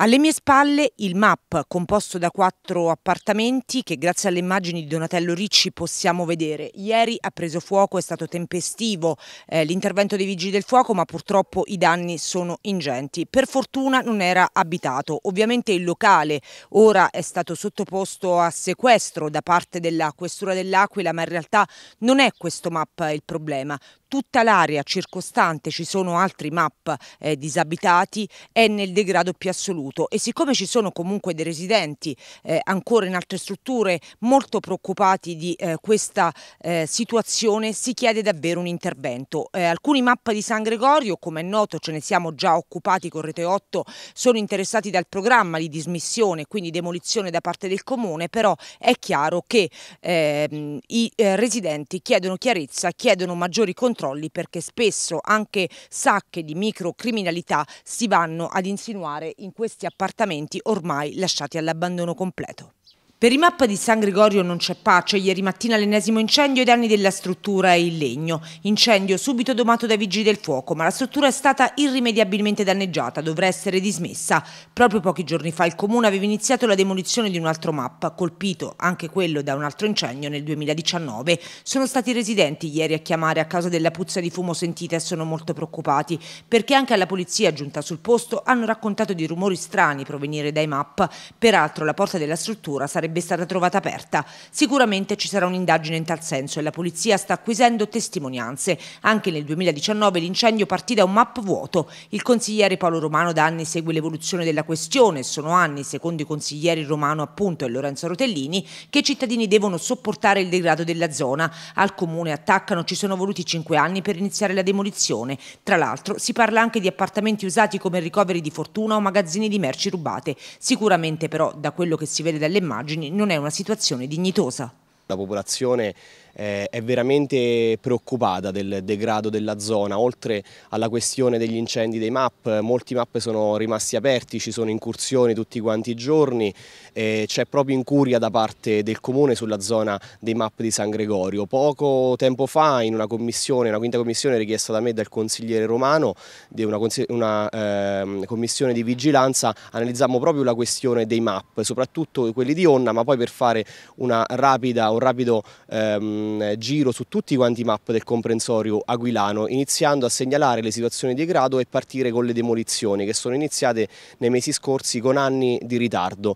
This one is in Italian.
Alle mie spalle il MAP, composto da quattro appartamenti che grazie alle immagini di Donatello Ricci possiamo vedere. Ieri ha preso fuoco, è stato tempestivo eh, l'intervento dei vigili del fuoco, ma purtroppo i danni sono ingenti. Per fortuna non era abitato. Ovviamente il locale ora è stato sottoposto a sequestro da parte della Questura dell'Aquila, ma in realtà non è questo MAP il problema tutta l'area circostante ci sono altri MAP eh, disabitati è nel degrado più assoluto e siccome ci sono comunque dei residenti eh, ancora in altre strutture molto preoccupati di eh, questa eh, situazione si chiede davvero un intervento. Eh, alcuni MAP di San Gregorio come è noto ce ne siamo già occupati con Rete 8 sono interessati dal programma di dismissione quindi demolizione da parte del comune però è chiaro che ehm, i eh, residenti chiedono chiarezza, chiedono maggiori controlli controlli perché spesso anche sacche di microcriminalità si vanno ad insinuare in questi appartamenti ormai lasciati all'abbandono completo. Per i mappa di San Gregorio non c'è pace, ieri mattina l'ennesimo incendio e danni della struttura e il legno. Incendio subito domato dai vigili del fuoco, ma la struttura è stata irrimediabilmente danneggiata, dovrà essere dismessa. Proprio pochi giorni fa il comune aveva iniziato la demolizione di un altro mappa, colpito anche quello da un altro incendio nel 2019. Sono stati i residenti ieri a chiamare a causa della puzza di fumo sentita e sono molto preoccupati, perché anche alla polizia giunta sul posto hanno raccontato di rumori strani provenire dai mappa. Peraltro la porta della struttura sarebbe sarebbe stata trovata aperta. Sicuramente ci sarà un'indagine in tal senso e la polizia sta acquisendo testimonianze. Anche nel 2019 l'incendio partì da un map vuoto. Il consigliere Paolo Romano da anni segue l'evoluzione della questione. Sono anni, secondo i consiglieri Romano appunto e Lorenzo Rotellini, che i cittadini devono sopportare il degrado della zona. Al comune attaccano ci sono voluti cinque anni per iniziare la demolizione. Tra l'altro si parla anche di appartamenti usati come ricoveri di fortuna o magazzini di merci rubate. Sicuramente però da quello che si vede dalle immagini non è una situazione dignitosa. La popolazione eh, è veramente preoccupata del degrado della zona, oltre alla questione degli incendi dei MAP, molti MAP sono rimasti aperti, ci sono incursioni tutti quanti i giorni, eh, c'è proprio incuria da parte del comune sulla zona dei MAP di San Gregorio. Poco tempo fa in una commissione, una quinta commissione richiesta da me dal consigliere Romano, di una, una eh, commissione di vigilanza, analizzammo proprio la questione dei MAP, soprattutto quelli di Onna, ma poi per fare una rapida, un rapido ehm, eh, giro su tutti quanti i map del comprensorio aquilano, iniziando a segnalare le situazioni di degrado e partire con le demolizioni che sono iniziate nei mesi scorsi con anni di ritardo.